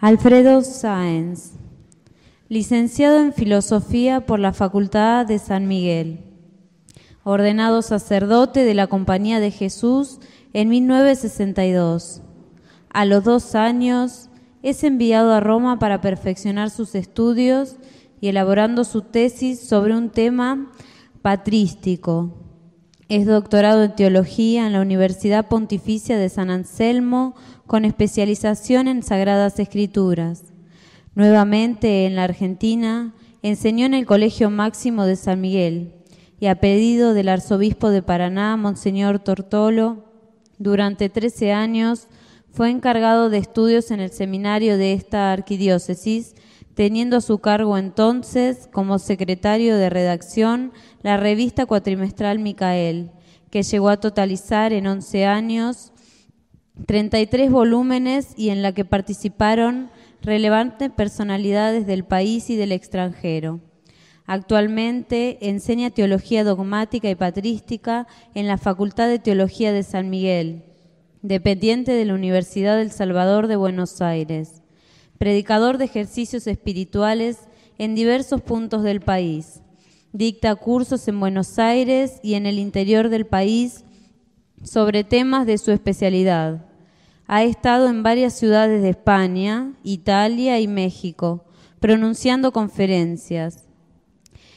Alfredo Sáenz, licenciado en Filosofía por la Facultad de San Miguel, ordenado sacerdote de la Compañía de Jesús en 1962. A los dos años es enviado a Roma para perfeccionar sus estudios y elaborando su tesis sobre un tema patrístico. Es doctorado en teología en la Universidad Pontificia de San Anselmo con especialización en Sagradas Escrituras. Nuevamente en la Argentina enseñó en el Colegio Máximo de San Miguel y a pedido del arzobispo de Paraná, Monseñor Tortolo, durante 13 años fue encargado de estudios en el seminario de esta arquidiócesis, teniendo a su cargo entonces como secretario de redacción la revista cuatrimestral Micael, que llegó a totalizar en 11 años 33 volúmenes y en la que participaron relevantes personalidades del país y del extranjero. Actualmente enseña teología dogmática y patrística en la Facultad de Teología de San Miguel, dependiente de la Universidad del Salvador de Buenos Aires. Predicador de ejercicios espirituales en diversos puntos del país. Dicta cursos en Buenos Aires y en el interior del país sobre temas de su especialidad. Ha estado en varias ciudades de España, Italia y México, pronunciando conferencias.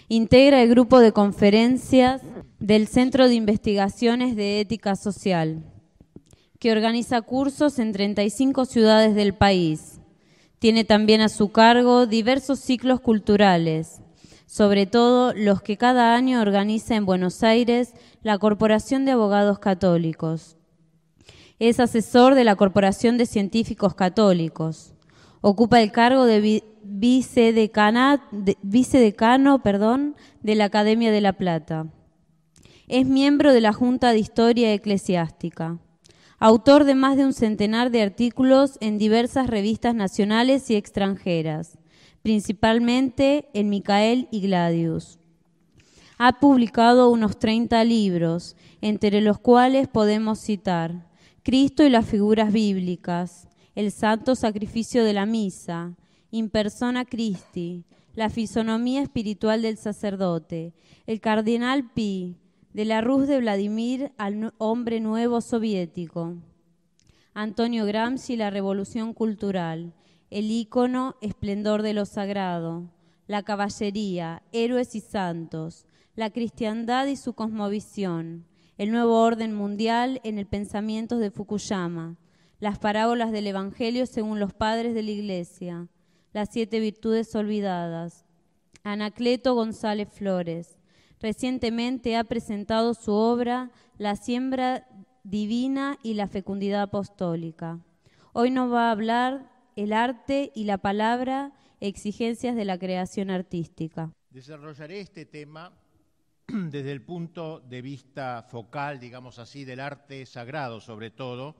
Integra el grupo de conferencias del Centro de Investigaciones de Ética Social, que organiza cursos en 35 ciudades del país. Tiene también a su cargo diversos ciclos culturales, sobre todo los que cada año organiza en Buenos Aires la Corporación de Abogados Católicos. Es asesor de la Corporación de Científicos Católicos. Ocupa el cargo de vicedecano perdón, de la Academia de La Plata. Es miembro de la Junta de Historia Eclesiástica. Autor de más de un centenar de artículos en diversas revistas nacionales y extranjeras, principalmente en Micael y Gladius ha publicado unos 30 libros, entre los cuales podemos citar Cristo y las figuras bíblicas, el santo sacrificio de la misa, in persona Christi, la fisonomía espiritual del sacerdote, el cardenal Pi, de la Rus de Vladimir al hombre nuevo soviético, Antonio Gramsci, la revolución cultural, el ícono esplendor de lo sagrado, la caballería, héroes y santos, la cristiandad y su cosmovisión, el nuevo orden mundial en el pensamiento de Fukuyama, las parábolas del Evangelio según los padres de la Iglesia, las siete virtudes olvidadas. Anacleto González Flores recientemente ha presentado su obra La siembra divina y la fecundidad apostólica. Hoy nos va a hablar el arte y la palabra, exigencias de la creación artística. Desarrollaré este tema desde el punto de vista focal, digamos así, del arte sagrado sobre todo,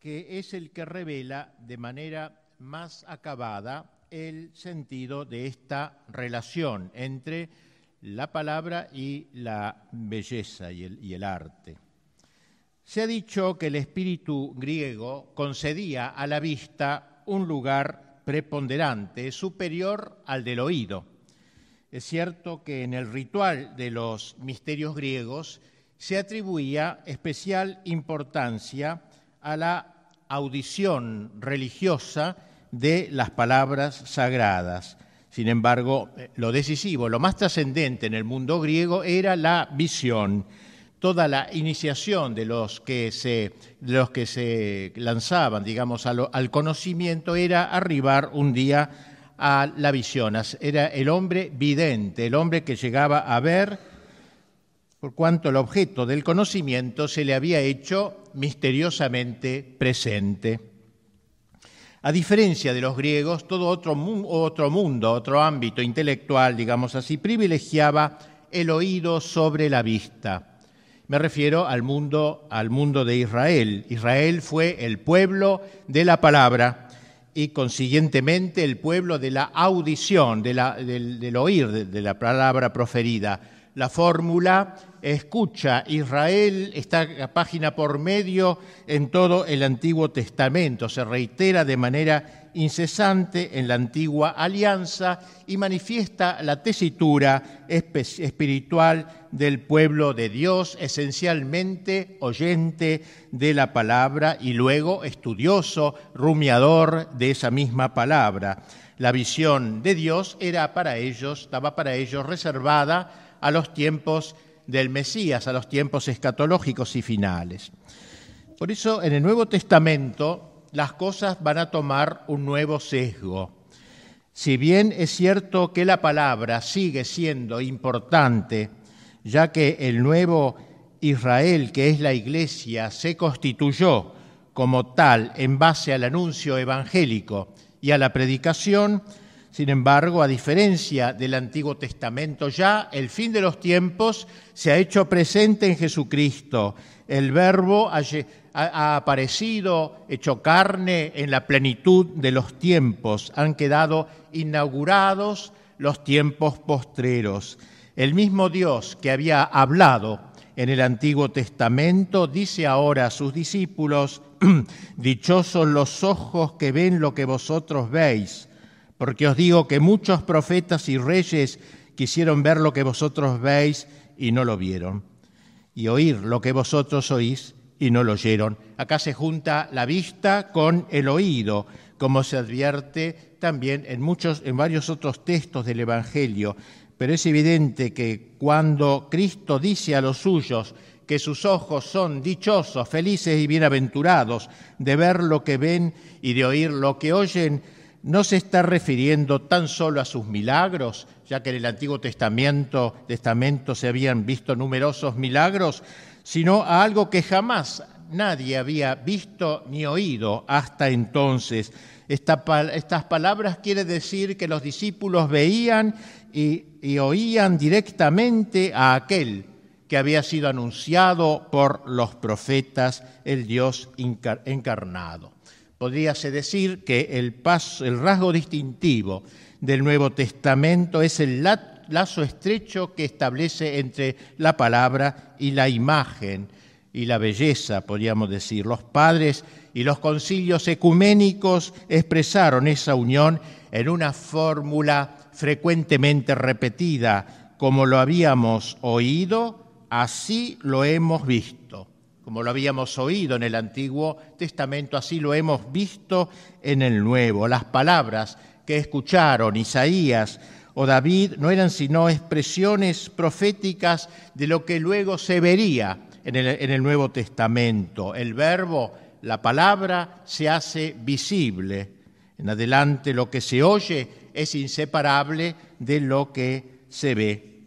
que es el que revela de manera más acabada el sentido de esta relación entre la palabra y la belleza y el, arte. Se ha dicho que el espíritu griego concedía a la vista un lugar preponderante, superior al del oído es cierto que en el ritual de los misterios griegos se atribuía especial importancia a la audición religiosa de las palabras sagradas. Sin embargo, eh, lo decisivo, lo más trascendente en el mundo griego era la visión. Toda la iniciación de los que se, los que se lanzaban, digamos, al, al conocimiento era arribar un día a la visión, era el hombre vidente, el hombre que llegaba a ver por cuanto el objeto del conocimiento se le había hecho misteriosamente presente. A diferencia de los griegos, todo otro, otro mundo, otro ámbito intelectual, digamos así, privilegiaba el oído sobre la vista. Me refiero al mundo, al mundo de Israel. Israel fue el pueblo de la palabra, y consiguientemente el pueblo de la audición, de la, del, oír de la palabra proferida la fórmula, escucha, Israel, está la página por medio en todo el Antiguo Testamento, se reitera de manera incesante en la antigua alianza y manifiesta la tesitura espiritual del pueblo de Dios, esencialmente oyente de la palabra y luego estudioso, rumiador de esa misma palabra. La visión de Dios era para ellos, estaba para ellos reservada a los tiempos del Mesías, a los tiempos escatológicos y finales. Por eso en el Nuevo Testamento las cosas van a tomar un nuevo sesgo. Si bien es cierto que la palabra sigue siendo importante, ya que el nuevo Israel, que es la iglesia, se constituyó como tal en base al anuncio evangélico y a la predicación, sin embargo, a diferencia del Antiguo Testamento, ya el fin de los tiempos se ha hecho presente en Jesucristo. El verbo ha aparecido, hecho carne en la plenitud de los tiempos. Han quedado inaugurados los tiempos postreros. El mismo Dios que había hablado en el Antiguo Testamento dice ahora a sus discípulos, dichosos los ojos que ven lo que vosotros veis porque os digo que muchos profetas y reyes quisieron ver lo que vosotros veis y no lo vieron, y oír lo que vosotros oís y no lo oyeron. Acá se junta la vista con el oído, como se advierte también en muchos en varios otros textos del evangelio, pero es evidente que cuando Cristo dice a los suyos que sus ojos son dichosos, felices y bienaventurados de ver lo que ven y de oír lo que oyen, no se está refiriendo tan solo a sus milagros, ya que en el Antiguo Testamento, se habían visto numerosos milagros, sino a algo que jamás nadie había visto ni oído hasta entonces. estas palabras quiere decir que los discípulos veían y oían directamente a aquel que había sido anunciado por los profetas, el Dios encarnado. Podríase decir que el, el rasgo distintivo del Nuevo Testamento es el lazo estrecho que establece entre la palabra y la imagen y la belleza, podríamos decir. Los padres y los concilios ecuménicos expresaron esa unión en una fórmula frecuentemente repetida, como lo habíamos oído, así lo hemos visto como lo habíamos oído en el Antiguo Testamento, así lo hemos visto en el Nuevo. Las palabras que escucharon Isaías o David no eran sino expresiones proféticas de lo que luego se vería en el, Nuevo Testamento. El verbo, la palabra, se hace visible. En adelante lo que se oye es inseparable de lo que se ve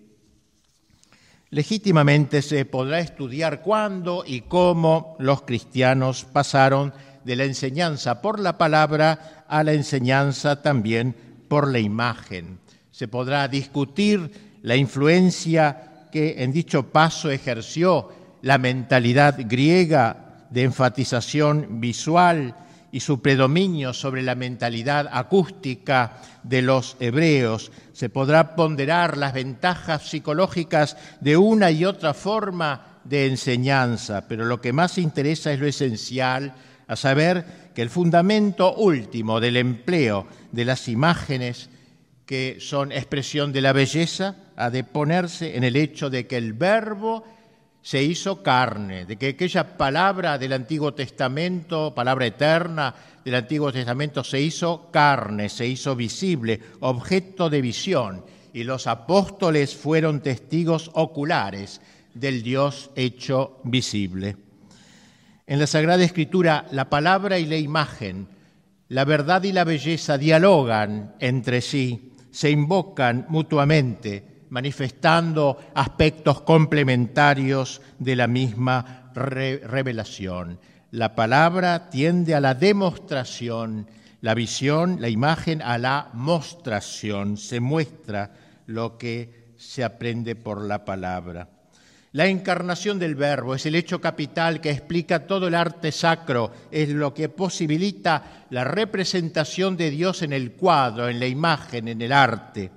legítimamente se podrá estudiar cuándo y cómo los cristianos pasaron de la enseñanza por la palabra a la enseñanza también por la imagen. Se podrá discutir la influencia que en dicho paso ejerció la mentalidad griega de enfatización visual, y su predominio sobre la mentalidad acústica de los hebreos. Se podrá ponderar las ventajas psicológicas de una y otra forma de enseñanza, pero lo que más interesa es lo esencial, a saber que el fundamento último del empleo de las imágenes que son expresión de la belleza ha de ponerse en el hecho de que el verbo se hizo carne, de que aquella palabra del Antiguo Testamento, palabra eterna del Antiguo Testamento, se hizo carne, se hizo visible, objeto de visión, y los apóstoles fueron testigos oculares del Dios hecho visible. En la Sagrada Escritura, la palabra y la imagen, la verdad y la belleza dialogan entre sí, se invocan mutuamente, manifestando aspectos complementarios de la misma revelación. La palabra tiende a la demostración, la visión, la imagen a la mostración, se muestra lo que se aprende por la palabra. La encarnación del verbo es el hecho capital que explica todo el arte sacro, es lo que posibilita la representación de Dios en el cuadro, en la imagen, en el arte.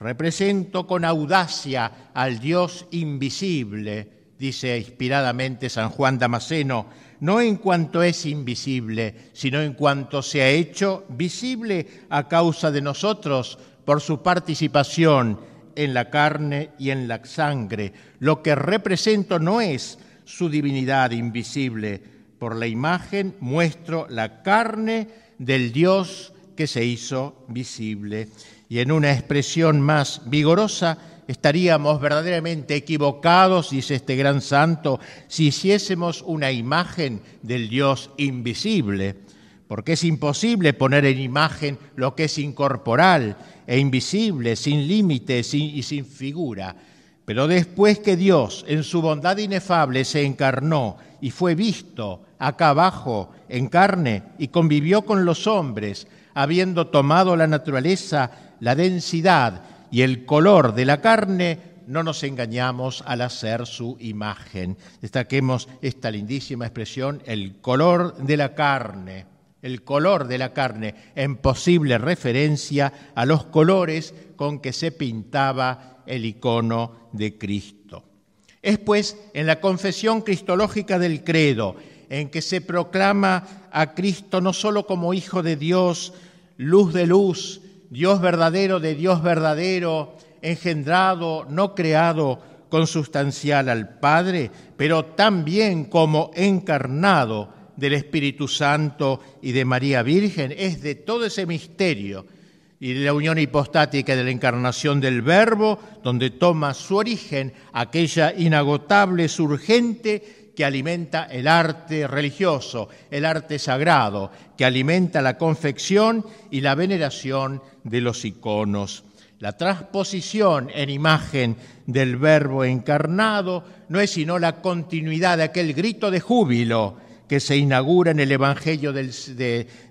Represento con audacia al Dios invisible, dice inspiradamente San Juan Damasceno, no en cuanto es invisible, sino en cuanto se ha hecho visible a causa de nosotros por su participación en la carne y en la sangre. Lo que represento no es su divinidad invisible. Por la imagen muestro la carne del Dios que se hizo visible y en una expresión más vigorosa, estaríamos verdaderamente equivocados, dice este gran santo, si hiciésemos una imagen del Dios invisible, porque es imposible poner en imagen lo que es incorporal e invisible, sin límites y sin figura. Pero después que Dios en su bondad inefable se encarnó y fue visto acá abajo en carne y convivió con los hombres, habiendo tomado la naturaleza la densidad y el color de la carne, no nos engañamos al hacer su imagen. Destaquemos esta lindísima expresión, el color de la carne, el color de la carne, en posible referencia a los colores con que se pintaba el icono de Cristo. Es pues en la confesión cristológica del credo, en que se proclama a Cristo no solo como Hijo de Dios, luz de luz, Dios verdadero de Dios verdadero, engendrado, no creado, consustancial al Padre, pero también como encarnado del Espíritu Santo y de María Virgen, es de todo ese misterio y de la unión hipostática de la encarnación del Verbo, donde toma su origen aquella inagotable, surgente que alimenta el arte religioso, el arte sagrado, que alimenta la confección y la veneración de los iconos. La transposición en imagen del verbo encarnado no es sino la continuidad de aquel grito de júbilo que se inaugura en el Evangelio, en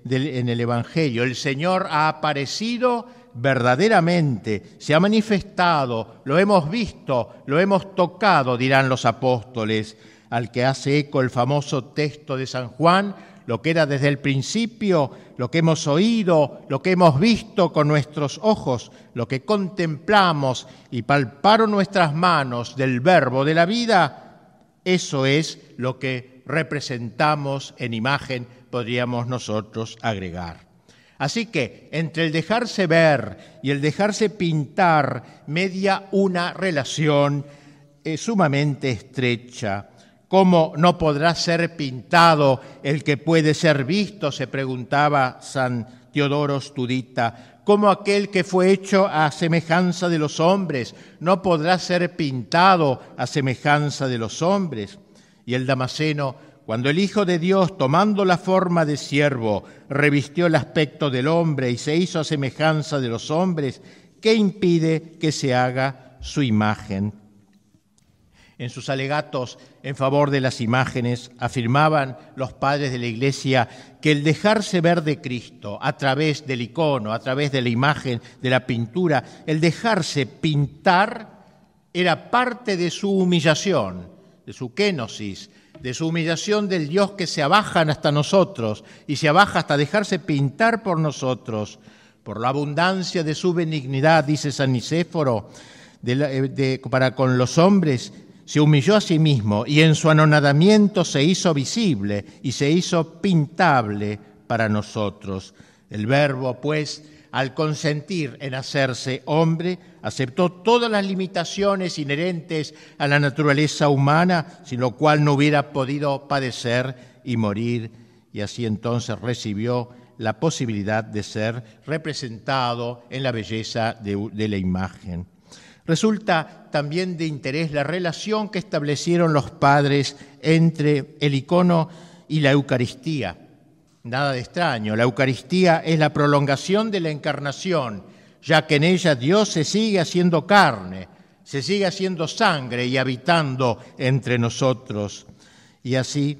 el, Evangelio. el Señor ha aparecido verdaderamente, se ha manifestado, lo hemos visto, lo hemos tocado, dirán los apóstoles al que hace eco el famoso texto de San Juan, lo que era desde el principio, lo que hemos oído, lo que hemos visto con nuestros ojos, lo que contemplamos y palparon nuestras manos del verbo de la vida, eso es lo que representamos en imagen, podríamos nosotros agregar. Así que entre el dejarse ver y el dejarse pintar media una relación eh, sumamente estrecha ¿Cómo no podrá ser pintado el que puede ser visto? se preguntaba San Teodoro Studita. ¿Cómo aquel que fue hecho a semejanza de los hombres no podrá ser pintado a semejanza de los hombres? Y el damaseno, cuando el Hijo de Dios, tomando la forma de siervo, revistió el aspecto del hombre y se hizo a semejanza de los hombres, ¿qué impide que se haga su imagen? En sus alegatos en favor de las imágenes afirmaban los padres de la Iglesia que el dejarse ver de Cristo a través del icono, a través de la imagen, de la pintura, el dejarse pintar era parte de su humillación, de su kenosis, de su humillación del Dios que se abaja hasta nosotros y se abaja hasta dejarse pintar por nosotros, por la abundancia de su benignidad, dice San Nicéforo, eh, para con los hombres se humilló a sí mismo y en su anonadamiento se hizo visible y se hizo pintable para nosotros. El verbo, pues, al consentir en hacerse hombre, aceptó todas las limitaciones inherentes a la naturaleza humana, sin lo cual no hubiera podido padecer y morir, y así entonces recibió la posibilidad de ser representado en la belleza de, la imagen. Resulta también de interés la relación que establecieron los padres entre el icono y la Eucaristía. Nada de extraño, la Eucaristía es la prolongación de la encarnación, ya que en ella Dios se sigue haciendo carne, se sigue haciendo sangre y habitando entre nosotros. Y así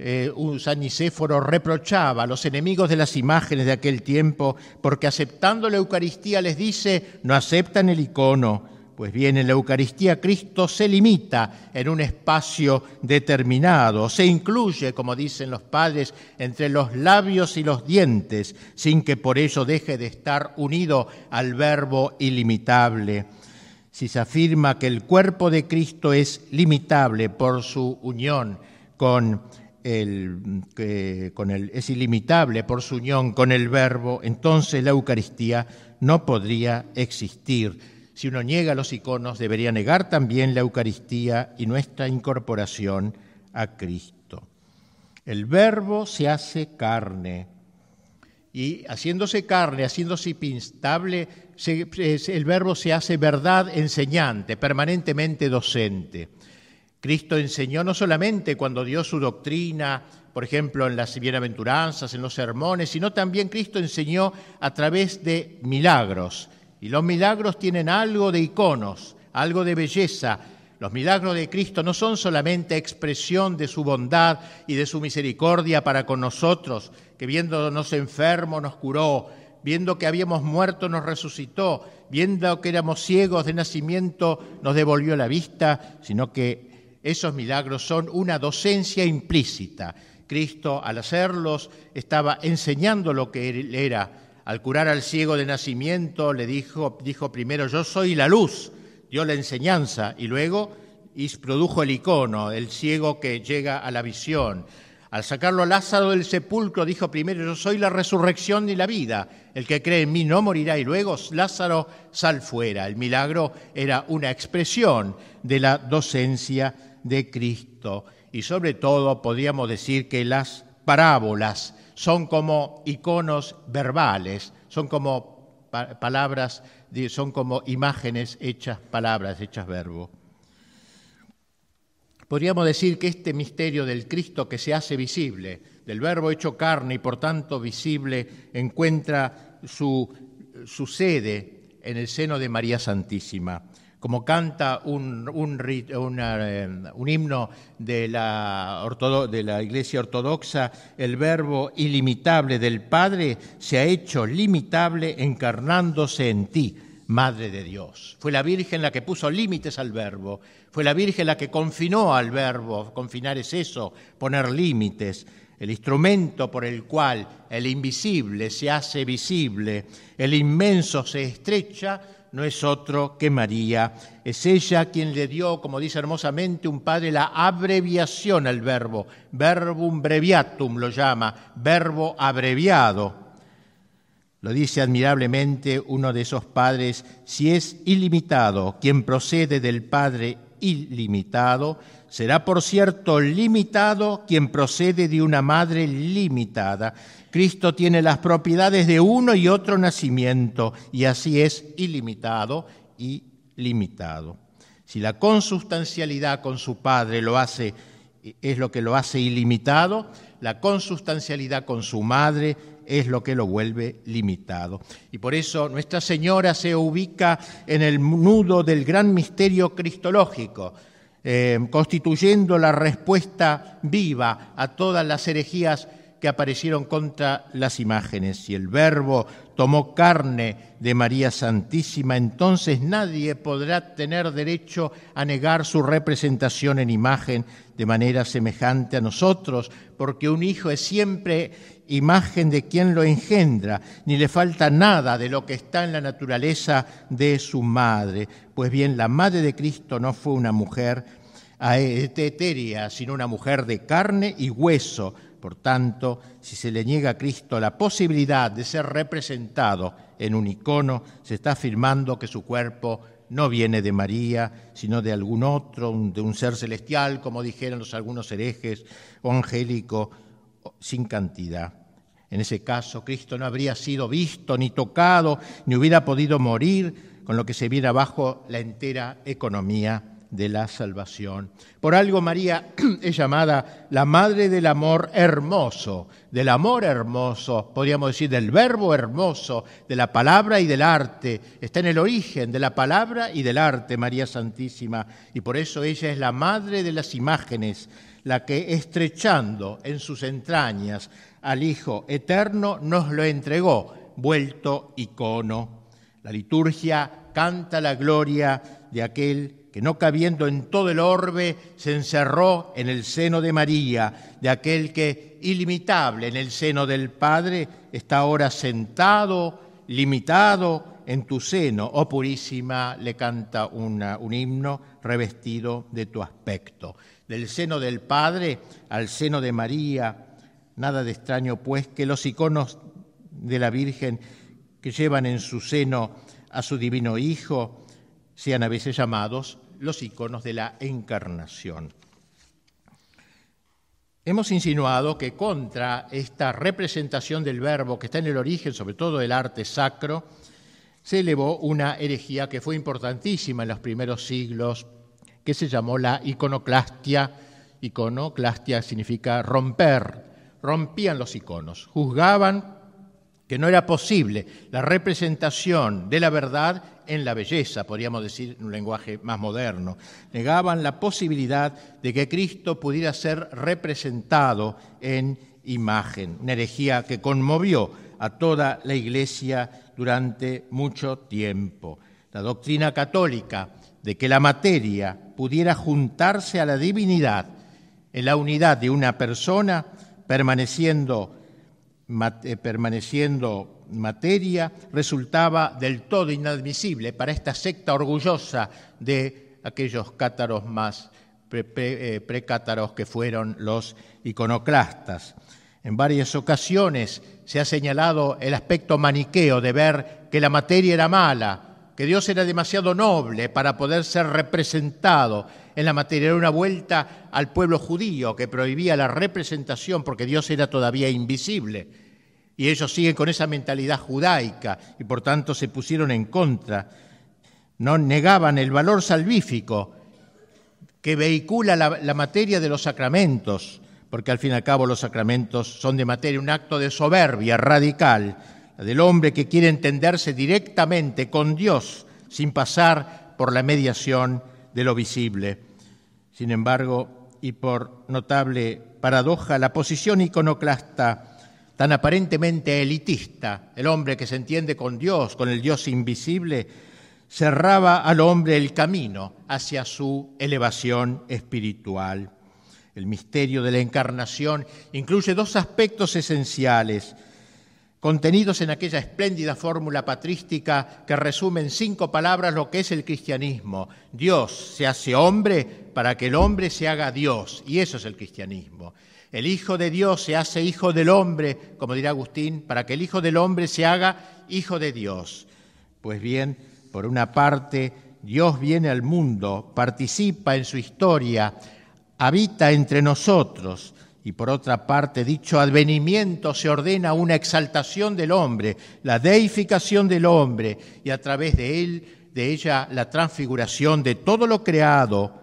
eh, un Sanicéforo reprochaba a los enemigos de las imágenes de aquel tiempo, porque aceptando la Eucaristía les dice, no aceptan el icono, pues bien en la Eucaristía Cristo se limita en un espacio determinado, se incluye, como dicen los padres, entre los labios y los dientes, sin que por ello deje de estar unido al verbo ilimitable. Si se afirma que el cuerpo de Cristo es limitable por su unión con el, con es ilimitable por su unión con el verbo, entonces la Eucaristía no podría existir. Si uno niega los iconos, debería negar también la Eucaristía y nuestra incorporación a Cristo. El verbo se hace carne y haciéndose carne, haciéndose pintable, el verbo se hace verdad enseñante, permanentemente docente. Cristo enseñó no solamente cuando dio su doctrina, por ejemplo, en las bienaventuranzas, en los sermones, sino también Cristo enseñó a través de milagros. Y los milagros tienen algo de iconos, algo de belleza. Los milagros de Cristo no son solamente expresión de su bondad y de su misericordia para con nosotros, que viéndonos enfermos nos curó, viendo que habíamos muerto nos resucitó, viendo que éramos ciegos de nacimiento nos devolvió la vista, sino que esos milagros son una docencia implícita. Cristo, al hacerlos, estaba enseñando lo que él era. Al curar al ciego de nacimiento, le dijo, primero, yo soy la luz, dio la enseñanza y luego produjo el icono, el ciego que llega a la visión. Al sacarlo Lázaro del sepulcro, dijo primero, yo soy la resurrección y la vida. El que cree en mí no morirá. Y luego Lázaro sal fuera. El milagro era una expresión de la docencia de Cristo. Y sobre todo podríamos decir que las parábolas son como iconos verbales, son como palabras, son como imágenes hechas palabras, hechas verbo. Podríamos decir que este misterio del Cristo que se hace visible, del verbo hecho carne y por tanto visible, encuentra su, su sede en el seno de María Santísima como canta eh, un, himno de la, de la Iglesia Ortodoxa, el verbo ilimitable del Padre se ha hecho limitable encarnándose en ti. Madre de Dios. Fue la Virgen la que puso límites al verbo, fue la Virgen la que confinó al verbo, confinar es eso, poner límites, el instrumento por el cual el invisible se hace visible, el inmenso se estrecha no es otro que María. Es ella quien le dio, como dice hermosamente un padre, la abreviación al verbo. Verbum breviatum lo llama, verbo abreviado. Lo dice admirablemente uno de esos padres, si es ilimitado, quien procede del Padre ilimitado, será por cierto limitado quien procede de una madre limitada. Cristo tiene las propiedades de uno y otro nacimiento y así es ilimitado y limitado. Si la consustancialidad con su Padre lo hace, es lo que lo hace ilimitado, la consustancialidad con su Madre es lo que lo vuelve limitado. Y por eso Nuestra Señora se ubica en el nudo del gran misterio cristológico, eh, constituyendo la respuesta viva a todas las herejías que aparecieron contra las imágenes. Si el verbo tomó carne de María Santísima, entonces nadie podrá tener derecho a negar su representación en imagen de manera semejante a nosotros, porque un hijo es siempre imagen de quien lo engendra, ni le falta nada de lo que está en la naturaleza de su madre. Pues bien, la madre de Cristo no fue una mujer eh, este, etérea, sino una mujer de carne y hueso. Por tanto, si se le niega a Cristo la posibilidad de ser representado en un icono, se está afirmando que su cuerpo no viene de María, sino de algún otro, de un ser celestial, como dijeron los algunos herejes, o angélico, sin cantidad. En ese caso, Cristo no habría sido visto ni tocado, ni hubiera podido morir, con lo que se viera abajo la entera economía de la salvación. Por algo María es llamada la madre del amor hermoso, del amor hermoso, podríamos decir del verbo hermoso, de la palabra y del arte. Está en el origen de la palabra y del arte María Santísima. Y por eso ella es la madre de las imágenes, la que estrechando en sus entrañas al Hijo Eterno nos lo entregó, vuelto icono. La liturgia canta la gloria de aquel que no cabiendo en todo el orbe, se encerró en el seno de María, de aquel que, ilimitable en el seno del Padre, está ahora sentado, limitado en tu seno. Oh Purísima, le canta un himno revestido de tu aspecto. Del seno del Padre al seno de María, nada de extraño pues que los iconos de la Virgen que llevan en su seno a su divino Hijo, sean a veces llamados los iconos de la encarnación. Hemos insinuado que contra esta representación del verbo que está en el origen, sobre todo del arte sacro, se elevó una herejía que fue importantísima en los primeros siglos, que se llamó la iconoclastia. Iconoclastia significa romper, rompían los iconos, juzgaban que no era posible la representación de la verdad en la belleza, podríamos decir en un lenguaje más moderno. Negaban la posibilidad de que Cristo pudiera ser representado en imagen, una herejía que conmovió a toda la Iglesia durante mucho tiempo. La doctrina católica de que la materia pudiera juntarse a la divinidad en la unidad de una persona, permaneciendo, eh, permaneciendo materia resultaba del todo inadmisible para esta secta orgullosa de aquellos cátaros más eh, precátaros que fueron los iconoclastas. En varias ocasiones se ha señalado el aspecto maniqueo de ver que la materia era mala, que Dios era demasiado noble para poder ser representado en la materia. Era una vuelta al pueblo judío que prohibía la representación porque Dios era todavía invisible y ellos siguen con esa mentalidad judaica y por tanto se pusieron en contra. No negaban el valor salvífico que vehicula la, la materia de los sacramentos, porque al fin y al cabo los sacramentos son de materia, un acto de soberbia radical del hombre que quiere entenderse directamente con Dios sin pasar por la mediación de lo visible. Sin embargo, y por notable paradoja, la posición iconoclasta tan aparentemente elitista, el hombre que se entiende con Dios, con el Dios invisible, cerraba al hombre el camino hacia su elevación espiritual. El misterio de la encarnación incluye dos aspectos esenciales, contenidos en aquella espléndida fórmula patrística que resume en cinco palabras lo que es el cristianismo. Dios se hace hombre para que el hombre se haga Dios, y eso es el cristianismo. El Hijo de Dios se hace Hijo del hombre, como dirá Agustín, para que el Hijo del hombre se haga Hijo de Dios. Pues bien, por una parte, Dios viene al mundo, participa en su historia, habita entre nosotros, y por otra parte, dicho advenimiento se ordena una exaltación del hombre, la deificación del hombre, y a través de él, de ella, la transfiguración de todo lo creado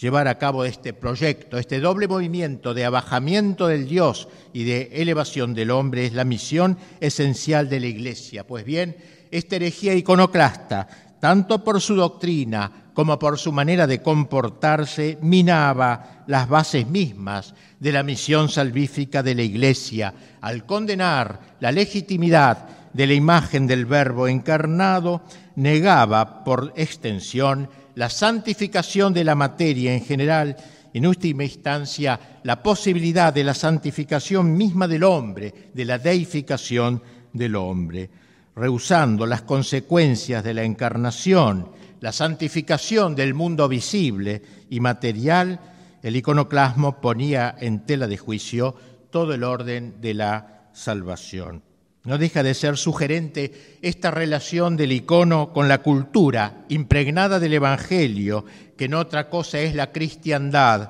llevar a cabo este proyecto, este doble movimiento de abajamiento del Dios y de elevación del hombre es la misión esencial de la Iglesia. Pues bien, esta herejía iconoclasta, tanto por su doctrina como por su manera de comportarse, minaba las bases mismas de la misión salvífica de la Iglesia al condenar la legitimidad de la imagen del Verbo encarnado, negaba por extensión la santificación de la materia en general, en última instancia, la posibilidad de la santificación misma del hombre, de la deificación del hombre, rehusando las consecuencias de la encarnación, la santificación del mundo visible y material, el iconoclasmo ponía en tela de juicio todo el orden de la salvación. No deja de ser sugerente esta relación del icono con la cultura impregnada del Evangelio, que no otra cosa es la cristiandad,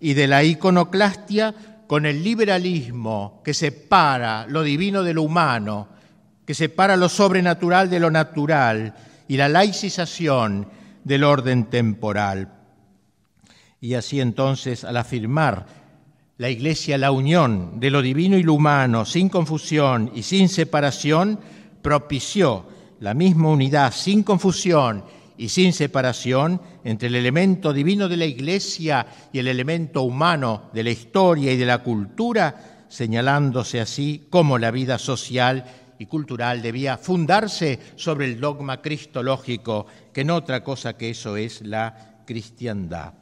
y de la iconoclastia con el liberalismo que separa lo divino de lo humano, que separa lo sobrenatural de lo natural y la laicización del orden temporal. Y así entonces, al afirmar la Iglesia la unión de lo divino y lo humano, sin confusión y sin separación, propició la misma unidad sin confusión y sin separación entre el elemento divino de la Iglesia y el elemento humano de la historia y de la cultura, señalándose así cómo la vida social y cultural debía fundarse sobre el dogma cristológico, que no otra cosa que eso es la cristiandad.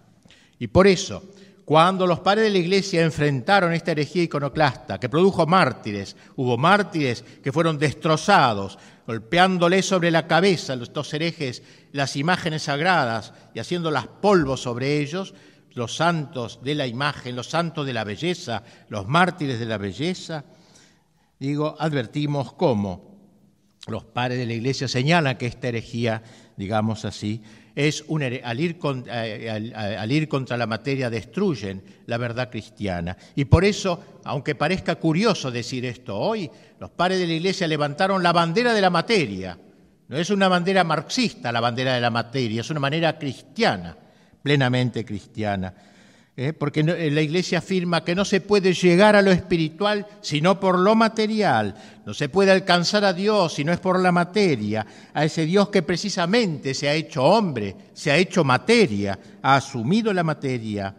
Y por eso, cuando los padres de la iglesia enfrentaron esta herejía iconoclasta, que produjo mártires, hubo mártires que fueron destrozados, golpeándoles sobre la cabeza a estos herejes las imágenes sagradas y haciéndolas polvo sobre ellos, los santos de la imagen, los santos de la belleza, los mártires de la belleza, digo, advertimos cómo los padres de la iglesia señalan que esta herejía, digamos así, es al, ir eh, eh, eh, al ir contra la materia destruyen la verdad cristiana. Y por eso, aunque parezca curioso decir esto hoy, los padres de la Iglesia levantaron la bandera de la materia. No es una bandera marxista la bandera de la materia, es una manera cristiana, plenamente cristiana. ¿eh? porque eh, la Iglesia afirma que no se puede llegar a lo espiritual sino por lo material, no se puede alcanzar a Dios si no es por la materia, a ese Dios que precisamente se ha hecho hombre, se ha hecho materia, ha asumido la materia.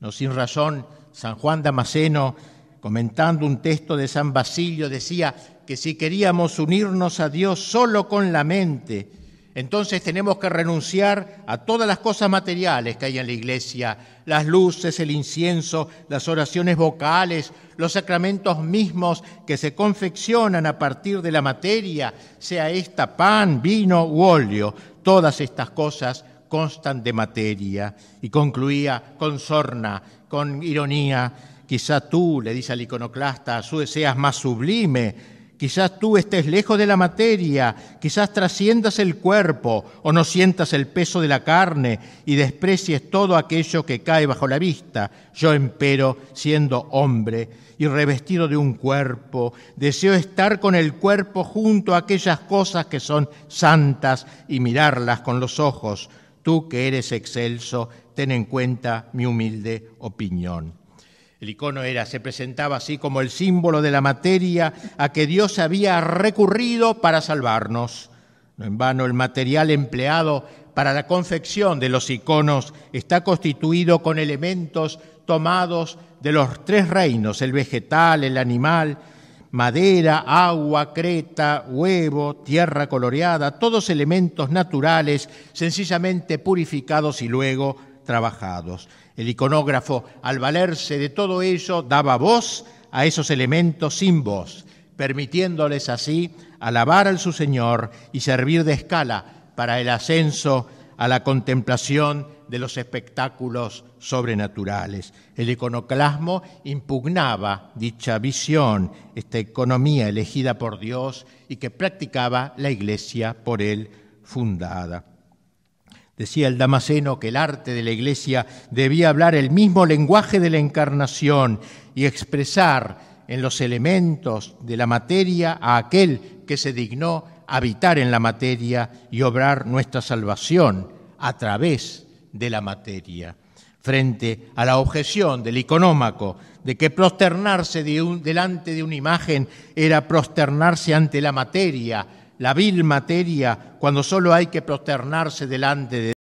No sin razón, San Juan Damasceno, comentando un texto de San Basilio, decía que si queríamos unirnos a Dios solo con la mente, entonces tenemos que renunciar a todas las cosas materiales que hay en la iglesia, las luces, el incienso, las oraciones vocales, los sacramentos mismos que se confeccionan a partir de la materia, sea esta pan, vino u óleo. Todas estas cosas constan de materia. Y concluía con sorna, con ironía, quizá tú, le dice al iconoclasta, tú deseas más sublime Quizás tú estés lejos de la materia, quizás trasciendas el cuerpo o no sientas el peso de la carne y desprecies todo aquello que cae bajo la vista. Yo, empero, siendo hombre y revestido de un cuerpo, deseo estar con el cuerpo junto a aquellas cosas que son santas y mirarlas con los ojos. Tú que eres excelso, ten en cuenta mi humilde opinión. El icono era, se presentaba así como el símbolo de la materia a que Dios había recurrido para salvarnos. No en vano el material empleado para la confección de los iconos está constituido con elementos tomados de los tres reinos, el vegetal, el animal, madera, agua, creta, huevo, tierra coloreada, todos elementos naturales sencillamente purificados y luego trabajados. El iconógrafo, al valerse de todo ello, daba voz a esos elementos sin voz, permitiéndoles así alabar al su Señor y servir de escala para el ascenso a la contemplación de los espectáculos sobrenaturales. El iconoclasmo impugnaba dicha visión, esta economía elegida por Dios y que practicaba la iglesia por él fundada. Decía el damaseno que el arte de la Iglesia debía hablar el mismo lenguaje de la encarnación y expresar en los elementos de la materia a aquel que se dignó habitar en la materia y obrar nuestra salvación a través de la materia. Frente a la objeción del iconómaco de que prosternarse delante de una imagen era prosternarse ante la materia, la vil materia cuando solo hay que prosternarse delante de